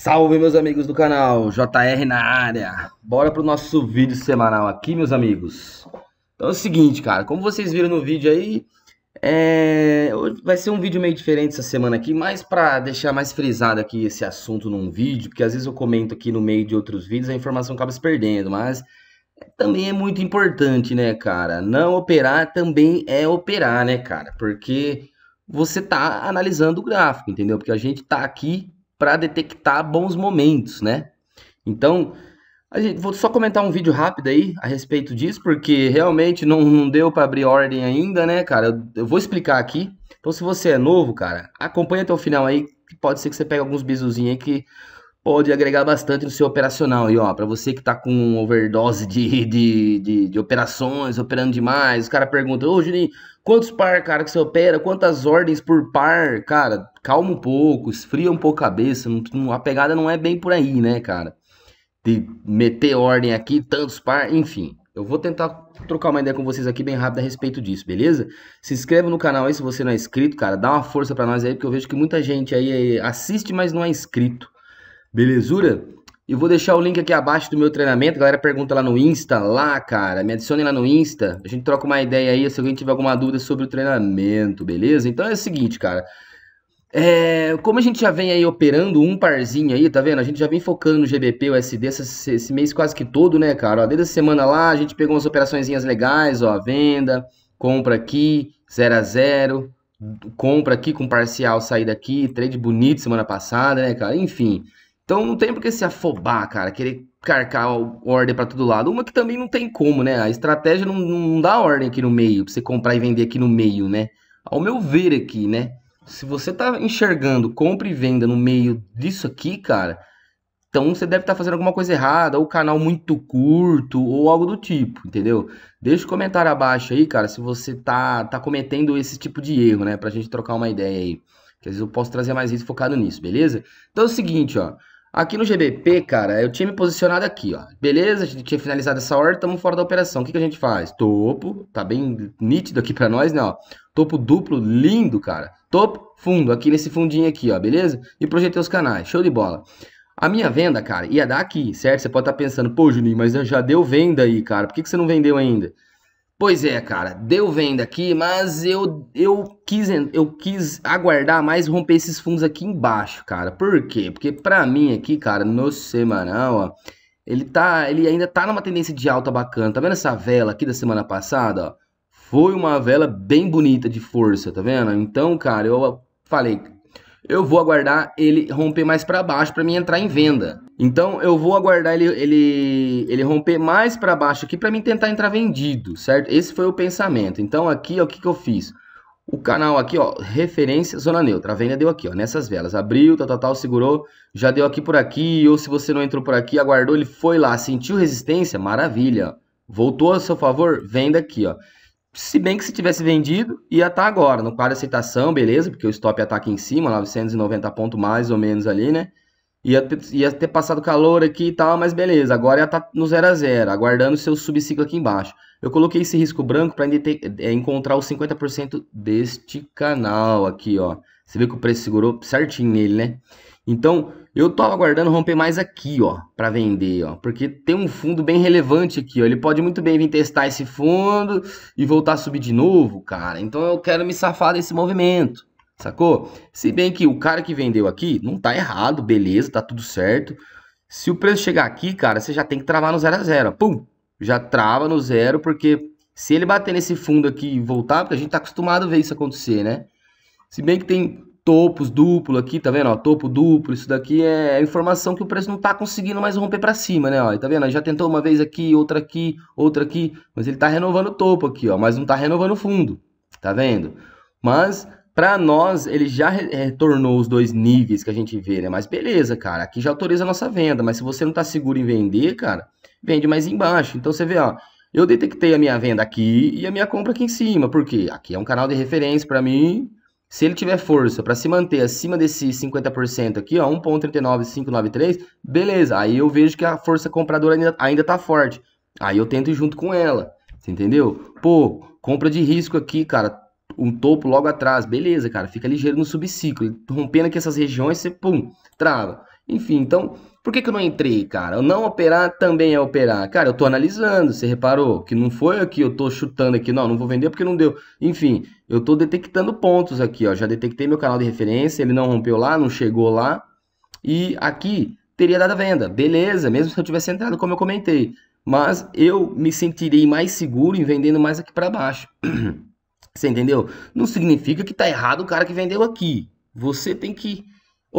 Salve meus amigos do canal, JR na área. Bora pro nosso vídeo semanal aqui, meus amigos. Então é o seguinte, cara, como vocês viram no vídeo aí, é... vai ser um vídeo meio diferente essa semana aqui, mas para deixar mais frisado aqui esse assunto num vídeo, porque às vezes eu comento aqui no meio de outros vídeos, a informação acaba se perdendo, mas também é muito importante, né, cara? Não operar também é operar, né, cara? Porque você tá analisando o gráfico, entendeu? Porque a gente tá aqui para detectar bons momentos, né? Então, gente, vou só comentar um vídeo rápido aí a respeito disso, porque realmente não, não deu para abrir ordem ainda, né, cara? Eu, eu, vou explicar aqui. Então, se você é novo, cara, acompanha até o final aí, que pode ser que você pegue alguns bizuzinhos aí que pode agregar bastante no seu operacional. E ó, para você que tá com overdose de, de, de, de operações, operando demais, o cara pergunta, ô Juninho, quantos par, cara, que você opera? Quantas ordens por par? Cara, calma um pouco, esfria um pouco a cabeça, não, a pegada não é bem por aí, né, cara? De meter ordem aqui, tantos par, enfim. Eu vou tentar trocar uma ideia com vocês aqui bem rápido a respeito disso, beleza? Se inscreva no canal aí se você não é inscrito, cara. Dá uma força para nós aí, porque eu vejo que muita gente aí eh, assiste, mas não é inscrito. Belezura? E vou deixar o link aqui abaixo do meu treinamento. A galera pergunta lá no Insta, lá, cara. Me adicione lá no Insta. A gente troca uma ideia aí se alguém tiver alguma dúvida sobre o treinamento, beleza? Então é o seguinte, cara. É, como a gente já vem aí operando um parzinho aí, tá vendo? A gente já vem focando no GBP, o SD, esse, esse mês quase que todo, né, cara? Ó, desde a semana lá, a gente pegou umas operaçõezinhas legais, ó, venda, compra aqui, 0 a 0 compra aqui com parcial, saída aqui, trade bonito semana passada, né, cara? Enfim, então não tem por que se afobar, cara, querer carcar ordem para todo lado. Uma que também não tem como, né? A estratégia não, não dá ordem aqui no meio, pra você comprar e vender aqui no meio, né? Ao meu ver aqui, né? Se você tá enxergando compra e venda no meio disso aqui, cara, então você deve estar tá fazendo alguma coisa errada, ou canal muito curto, ou algo do tipo, entendeu? Deixa o um comentário abaixo aí, cara, se você tá, tá cometendo esse tipo de erro, né? Pra gente trocar uma ideia aí. Que às vezes eu posso trazer mais isso focado nisso, beleza? Então é o seguinte, ó. Aqui no GBP, cara, eu é tinha me posicionado aqui, ó. Beleza, a gente tinha finalizado essa ordem, estamos fora da operação. O que, que a gente faz? Topo, tá bem nítido aqui para nós, né? Ó. Topo duplo, lindo, cara. Topo, fundo, aqui nesse fundinho aqui, ó, beleza? E projetei os canais, show de bola. A minha venda, cara, ia dar aqui, certo? Você pode estar tá pensando, pô, Juninho, mas já deu venda aí, cara. Por que, que você não vendeu ainda? Pois é, cara, deu venda aqui, mas eu, eu, quis, eu quis aguardar mais romper esses fundos aqui embaixo, cara. Por quê? Porque pra mim aqui, cara, no semanal, ó, ele, tá, ele ainda tá numa tendência de alta bacana. Tá vendo essa vela aqui da semana passada? Ó? Foi uma vela bem bonita de força, tá vendo? Então, cara, eu falei, eu vou aguardar ele romper mais para baixo para mim entrar em venda. Então eu vou aguardar ele ele, ele romper mais para baixo aqui para mim tentar entrar vendido, certo? Esse foi o pensamento. Então aqui ó, o que, que eu fiz? O canal aqui, ó, referência zona neutra. A venda deu aqui, ó, nessas velas. Abriu, tal, tal, tal, segurou, já deu aqui por aqui, ou se você não entrou por aqui, aguardou, ele foi lá, sentiu resistência, maravilha. Voltou a seu favor, venda aqui, ó. Se bem que se tivesse vendido, ia estar tá agora, no par de aceitação, beleza, porque o stop ia estar tá aqui em cima, 990 pontos mais ou menos ali, né? Ia, ia ter passado calor aqui e tal, mas beleza, agora ia estar tá no 0 a 0 aguardando seu subciclo aqui embaixo. Eu coloquei esse risco branco para é, encontrar os 50% deste canal aqui, ó. Você vê que o preço segurou certinho nele, né? Então, eu tô aguardando romper mais aqui, ó, para vender, ó, porque tem um fundo bem relevante aqui, ó. Ele pode muito bem vir testar esse fundo e voltar a subir de novo, cara. Então eu quero me safar desse movimento, sacou? Se bem que o cara que vendeu aqui não tá errado, beleza, tá tudo certo. Se o preço chegar aqui, cara, você já tem que travar no zero a zero, pum, já trava no zero, porque se ele bater nesse fundo aqui e voltar, porque a gente tá acostumado a ver isso acontecer, né? Se bem que tem topos duplo aqui, tá vendo? Ó, topo duplo, isso daqui é informação que o preço não está conseguindo mais romper para cima, né? Ó, tá vendo? já tentou uma vez aqui, outra aqui, outra aqui, mas ele está renovando o topo aqui, ó, mas não está renovando o fundo, tá vendo? Mas para nós ele já retornou os dois níveis que a gente vê, né? Mas beleza, cara, aqui já autoriza a nossa venda, mas se você não está seguro em vender, cara, vende mais embaixo. Então você vê, ó, eu detectei a minha venda aqui e a minha compra aqui em cima, porque aqui é um canal de referência para mim, se ele tiver força para se manter acima desse 50% aqui, ó, 1.39593, beleza. Aí eu vejo que a força compradora ainda, ainda tá forte. Aí eu tento ir junto com ela, entendeu? Pô, compra de risco aqui, cara, um topo logo atrás, beleza, cara, fica ligeiro no subciclo. Rompendo aqui essas regiões, você, pum, trava. Enfim, então, por que, que eu não entrei, cara? não operar também é operar. Cara, eu tô analisando, você reparou? Que não foi aqui, eu tô chutando aqui, não, não vou vender porque não deu. Enfim, eu tô detectando pontos aqui, ó. Já detectei meu canal de referência, ele não rompeu lá, não chegou lá. E aqui teria dado a venda. Beleza, mesmo se eu tivesse entrado, como eu comentei. Mas eu me sentirei mais seguro em vendendo mais aqui para baixo. você entendeu? Não significa que tá errado o cara que vendeu aqui. Você tem que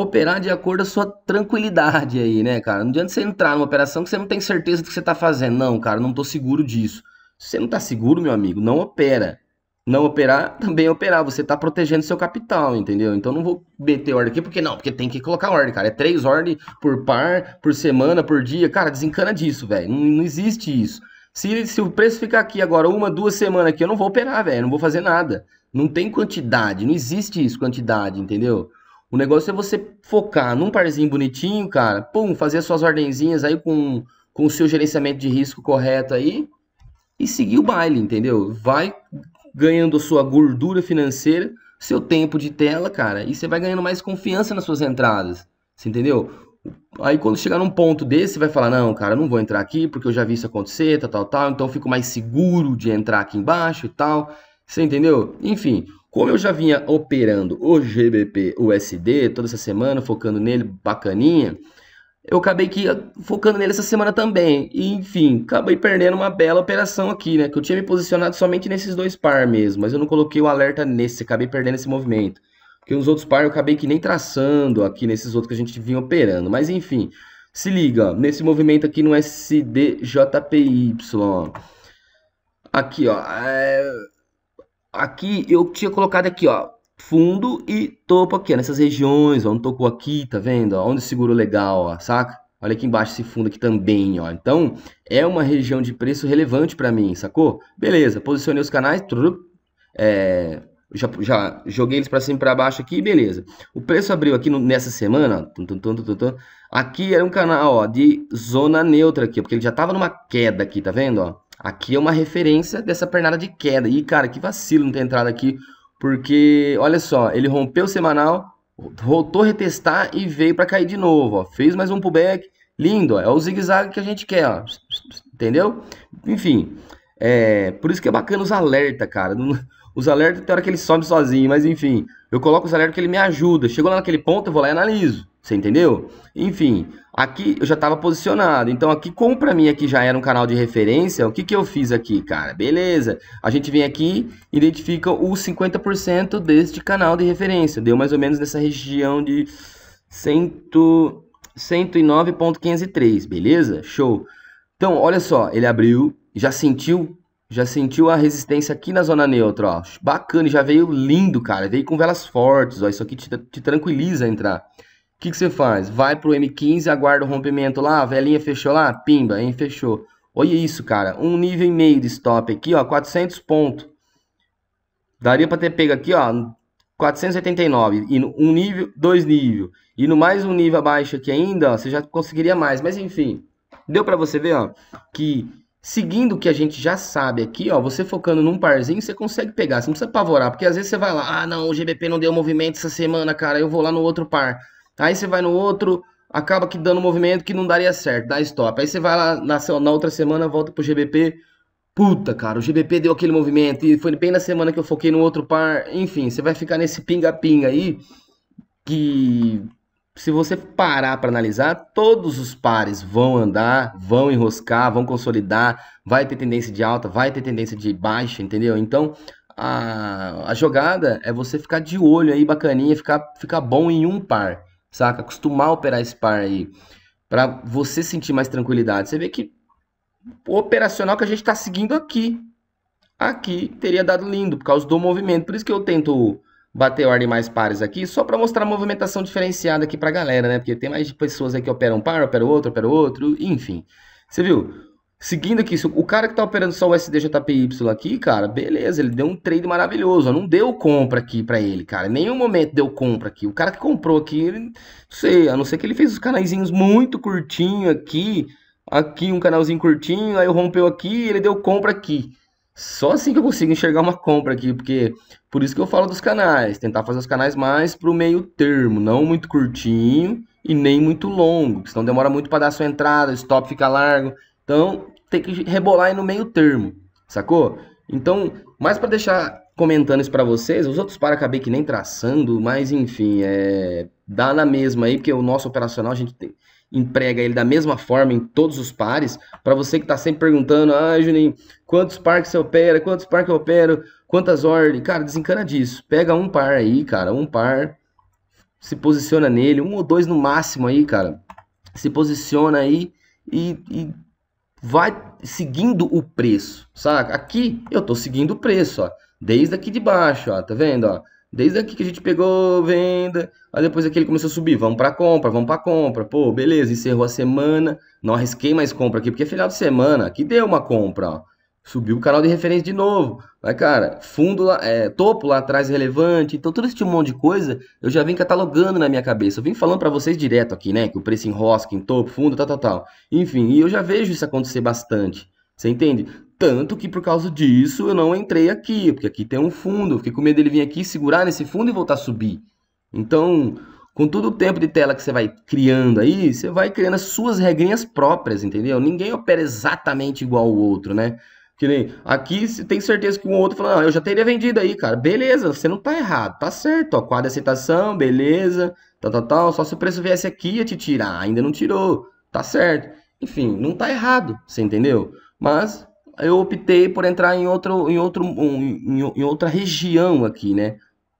operar de acordo com a sua tranquilidade aí, né, cara? Não adianta você entrar numa operação que você não tem certeza do que você está fazendo. Não, cara, não tô seguro disso. Se você não está seguro, meu amigo, não opera. Não operar, também é operar. Você está protegendo seu capital, entendeu? Então não vou meter ordem aqui, porque não, porque tem que colocar ordem, cara. É três ordens por par, por semana, por dia. Cara, desencana disso, velho. Não, não existe isso. Se, se o preço ficar aqui agora uma, duas semanas aqui, eu não vou operar, velho. Não vou fazer nada. Não tem quantidade, não existe isso, quantidade, entendeu? O negócio é você focar num parzinho bonitinho, cara. Pum, fazer suas ordenzinhas aí com, com o seu gerenciamento de risco correto aí. E seguir o baile, entendeu? Vai ganhando sua gordura financeira, seu tempo de tela, cara. E você vai ganhando mais confiança nas suas entradas. Você entendeu? Aí quando chegar num ponto desse, você vai falar, não, cara, não vou entrar aqui porque eu já vi isso acontecer, tal, tal, tal. Então eu fico mais seguro de entrar aqui embaixo e tal. Você entendeu? Enfim, como eu já vinha operando o GBP USD toda essa semana, focando nele, bacaninha, eu acabei que ah, focando nele essa semana também. E, enfim, acabei perdendo uma bela operação aqui, né? Que eu tinha me posicionado somente nesses dois par mesmo, mas eu não coloquei o alerta nesse, acabei perdendo esse movimento. Porque nos outros par eu acabei que nem traçando aqui nesses outros que a gente vinha operando. Mas enfim, se liga, ó, nesse movimento aqui no SDJPY, ó. Aqui, ó. É aqui eu tinha colocado aqui, ó, fundo e topo aqui, ó, nessas regiões, ó, onde tocou aqui, tá vendo? Ó, onde segurou legal, ó, saca? Olha aqui embaixo esse fundo aqui também, ó. Então, é uma região de preço relevante para mim, sacou? Beleza, posicionei os canais, tru, é, já, já joguei eles para cima e para baixo aqui, beleza. O preço abriu aqui no, nessa semana, ó, tum, tum, tum, aqui era um canal ó, de zona neutra aqui, porque ele já estava numa queda aqui, tá vendo? Ó? Aqui é uma referência dessa pernada de queda. E, cara, que vacilo não ter entrado aqui. Porque, olha só, ele rompeu o semanal, voltou a retestar e veio para cair de novo. Ó. Fez mais um pullback. Lindo, ó. é o zigue-zague que a gente quer. Ó. Entendeu? Enfim, é, por isso que é bacana os alerta, cara. Os alertas tem hora que ele sobe sozinho, mas enfim, eu coloco os alertas que ele me ajuda. Chegou lá naquele ponto, eu vou lá e analiso. Você entendeu? Enfim, aqui eu já estava posicionado. Então aqui, como para mim aqui já era um canal de referência, o que, que eu fiz aqui, cara? Beleza, a gente vem aqui identifica os 50% deste canal de referência. Deu mais ou menos nessa região de 100, 109.503, beleza? Show. Então, olha só, ele abriu, já sentiu já sentiu a resistência aqui na zona neutra, ó. Bacana, já veio lindo, cara. Veio com velas fortes, ó. Isso aqui te, te tranquiliza entrar. O que, que você faz? Vai pro M15, aguarda o rompimento lá, a velhinha fechou lá, pimba, hein, fechou. Olha isso, cara, um nível e meio de stop aqui, ó, 400 pontos. Daria para ter pego aqui, ó, 489 e no, um nível, dois nível. E no mais um nível abaixo aqui ainda, ó, você já conseguiria mais, mas enfim. Deu para você ver, ó, que seguindo o que a gente já sabe aqui, ó, você focando num parzinho, você consegue pegar, você não precisa apavorar, porque às vezes você vai lá, ah, não, o GBP não deu movimento essa semana, cara, eu vou lá no outro par. Aí você vai no outro, acaba que dando um movimento que não daria certo, dá stop. Aí você vai lá na, na outra semana, volta pro GBP. Puta, cara, o GBP deu aquele movimento e foi bem na semana que eu foquei no outro par. Enfim, você vai ficar nesse pinga-pinga aí que se você parar para analisar, todos os pares vão andar, vão enroscar, vão consolidar, vai ter tendência de alta, vai ter tendência de baixa, entendeu? Então, a, a jogada é você ficar de olho aí, bacaninha, ficar, ficar bom em um par saca? Acostumar a operar esse par aí, para você sentir mais tranquilidade. Você vê que o operacional que a gente está seguindo aqui, aqui teria dado lindo, por causa do movimento. Por isso que eu tento bater ordem mais pares aqui, só para mostrar a movimentação diferenciada aqui para a galera, né? Porque tem mais pessoas aí que operam um par, operam outro, operam outro, enfim. Você viu? Seguindo aqui, o cara que tá operando só o SDJPY aqui, cara, beleza, ele deu um trade maravilhoso, ó, não deu compra aqui para ele, cara, em nenhum momento deu compra aqui. O cara que comprou aqui, ele, não sei, a não ser que ele fez os canaizinhos muito curtinho aqui, aqui um canalzinho curtinho, aí rompeu aqui, ele deu compra aqui. Só assim que eu consigo enxergar uma compra aqui, porque por isso que eu falo dos canais, tentar fazer os canais mais pro meio termo, não muito curtinho e nem muito longo, porque senão demora muito para dar sua entrada, o stop fica largo. Então, tem que rebolar aí no meio termo, sacou? Então, mais para deixar comentando isso para vocês, os outros para acabei que nem traçando, mas enfim, é, dá na mesma aí, porque o nosso operacional a gente tem, emprega ele da mesma forma em todos os pares. Para você que está sempre perguntando, ah, Juninho, quantos parques você opera, quantos parques eu opero, quantas ordens, cara, desencana disso. Pega um par aí, cara, um par, se posiciona nele, um ou dois no máximo aí, cara, se posiciona aí e, e vai seguindo o preço, saca? Aqui eu tô seguindo o preço, ó, desde aqui de baixo, ó, tá vendo, ó? Desde aqui que a gente pegou venda, aí depois aqui ele começou a subir, vamos para compra, vamos para compra, pô, beleza, encerrou a semana, não arrisquei mais compra aqui, porque é final de semana, que deu uma compra, ó, Subiu o canal de referência de novo. Mas, cara, fundo, é, topo lá atrás relevante. Então, todo esse monte de coisa eu já vim catalogando na minha cabeça. Eu vim falando para vocês direto aqui, né? Que o preço enrosca em topo, fundo, tal, tal, tal. Enfim, e eu já vejo isso acontecer bastante. Você entende? Tanto que por causa disso eu não entrei aqui, porque aqui tem um fundo. fiquei com medo dele vir aqui, segurar nesse fundo e voltar a subir. Então, com todo o tempo de tela que você vai criando aí, você vai criando as suas regrinhas próprias, entendeu? Ninguém opera exatamente igual o outro, né? Que nem aqui tem certeza que um outro fala, não, ah, eu já teria vendido aí, cara. Beleza, você não tá errado, tá certo, ó. Quadro de aceitação, beleza, tal, tal, tal. Só se o preço viesse aqui ia te tirar, ainda não tirou, tá certo. Enfim, não tá errado, você entendeu? Mas eu optei por entrar em outro, em outro, em, em outra região aqui, né?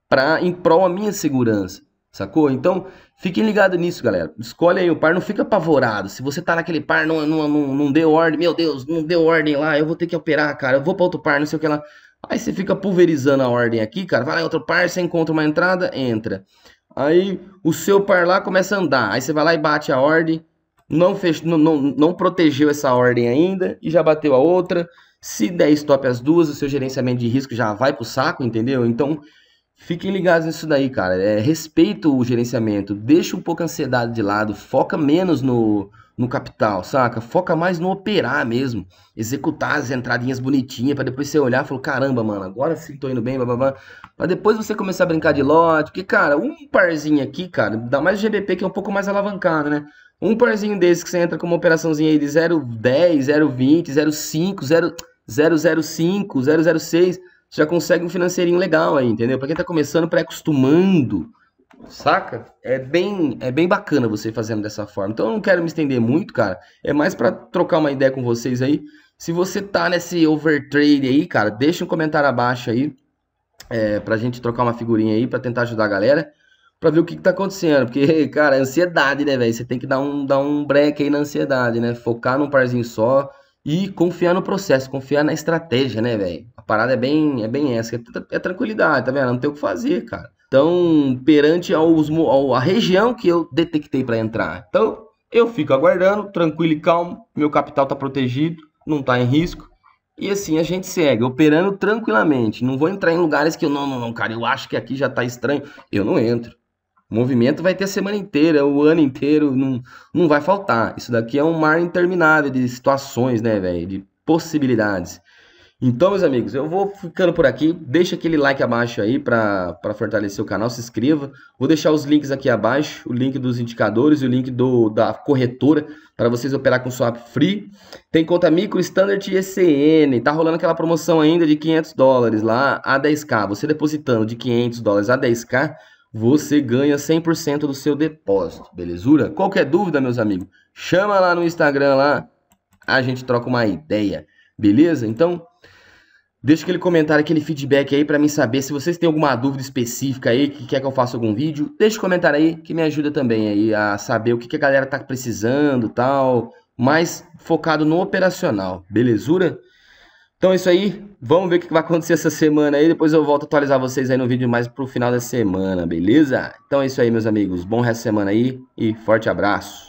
Pra, em prol a minha segurança, sacou? Então, Fiquem ligados nisso, galera. Escolhe aí o par, não fica apavorado. Se você tá naquele par, não, não, não, não deu ordem, meu Deus, não deu ordem lá, eu vou ter que operar, cara, eu vou pra outro par, não sei o que lá. Aí você fica pulverizando a ordem aqui, cara, vai lá em outro par, você encontra uma entrada, entra. Aí o seu par lá começa a andar, aí você vai lá e bate a ordem, não, fech... não, não, não protegeu essa ordem ainda e já bateu a outra. Se der stop as duas, o seu gerenciamento de risco já vai pro saco, entendeu? Então, Fiquem ligados nisso daí, cara. É, respeita o gerenciamento, deixa um pouco a ansiedade de lado, foca menos no, no capital, saca? Foca mais no operar mesmo, executar as entradinhas bonitinhas para depois você olhar e falar, caramba, mano, agora sim tô indo bem, blá, blá, blá. Pra depois você começar a brincar de lote, porque, cara, um parzinho aqui, cara, dá mais o GBP que é um pouco mais alavancado, né? Um parzinho desse que você entra com uma operaçãozinha aí de 0,10, 0,20, 0,5, 0,005, 006 já consegue um financeirinho legal aí, entendeu? Para quem tá começando, para acostumando, saca? É bem, é bem bacana você fazendo dessa forma. Então eu não quero me estender muito, cara. É mais para trocar uma ideia com vocês aí. Se você tá nesse overtrade aí, cara, deixa um comentário abaixo aí é, pra gente trocar uma figurinha aí para tentar ajudar a galera. Pra ver o que, que tá acontecendo, porque, cara, é ansiedade, né, velho? Você tem que dar um, dar um break aí na ansiedade, né? Focar num parzinho só, e confiar no processo, confiar na estratégia, né, velho? A parada é bem, é bem essa, é, é tranquilidade, tá vendo? Não tem o que fazer, cara. Então, perante aos, ao, a região que eu detectei para entrar. Então, eu fico aguardando, tranquilo e calmo, meu capital tá protegido, não tá em risco. E assim a gente segue, operando tranquilamente. Não vou entrar em lugares que eu não, não, não, cara, eu acho que aqui já tá estranho. Eu não entro movimento vai ter a semana inteira, o ano inteiro, não, não vai faltar. Isso daqui é um mar interminável de situações, né, velho? De possibilidades. Então, meus amigos, eu vou ficando por aqui. Deixa aquele like abaixo aí para fortalecer o canal, se inscreva. Vou deixar os links aqui abaixo, o link dos indicadores e o link do, da corretora para vocês operar com swap free. Tem conta micro, standard e ECN. Tá rolando aquela promoção ainda de 500 dólares lá a 10k. Você depositando de 500 dólares a 10k, você ganha 100% do seu depósito, belezura? Qualquer dúvida, meus amigos, chama lá no Instagram lá, a gente troca uma ideia, beleza? Então, deixa aquele comentário, aquele feedback aí para mim saber se vocês têm alguma dúvida específica aí, que quer que eu faça algum vídeo, deixa o um comentário aí que me ajuda também aí a saber o que, que a galera tá precisando, tal, mais focado no operacional, belezura? Então é isso aí. Vamos ver o que vai acontecer essa semana aí. Depois eu volto a atualizar vocês aí no vídeo mais pro final da semana, beleza? Então é isso aí, meus amigos. Bom resto de semana aí e forte abraço.